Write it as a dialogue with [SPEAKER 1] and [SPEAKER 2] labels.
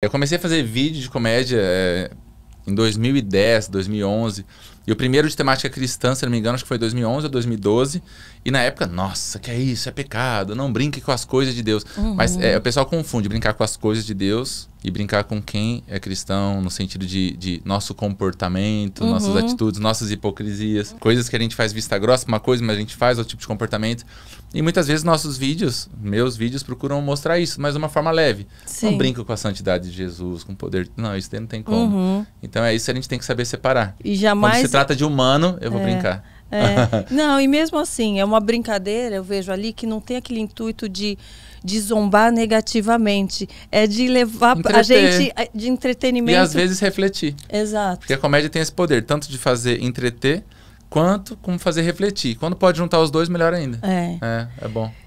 [SPEAKER 1] Eu comecei a fazer vídeo de comédia é, em 2010, 2011. E o primeiro de temática cristã, se não me engano, acho que foi 2011 ou 2012. E na época, nossa, que é isso? É pecado. Não brinque com as coisas de Deus. Uhum. Mas é, o pessoal confunde brincar com as coisas de Deus e brincar com quem é cristão, no sentido de, de nosso comportamento, uhum. nossas atitudes, nossas hipocrisias, coisas que a gente faz vista grossa, uma coisa, mas a gente faz outro tipo de comportamento. E muitas vezes nossos vídeos, meus vídeos, procuram mostrar isso, mas de uma forma leve. Sim. Não brinco com a santidade de Jesus, com o poder. Não, isso daí não tem como. Uhum. Então é isso que a gente tem que saber separar. E jamais. Quando se trata de humano, eu vou é. brincar. É.
[SPEAKER 2] não, e mesmo assim, é uma brincadeira, eu vejo ali, que não tem aquele intuito de, de zombar negativamente. É de levar Entreter. a gente é, de entretenimento. E às vezes
[SPEAKER 1] refletir. Exato. Porque a comédia tem esse poder, tanto de fazer entreter, quanto como fazer refletir. Quando pode juntar os dois, melhor ainda. É. É, é bom.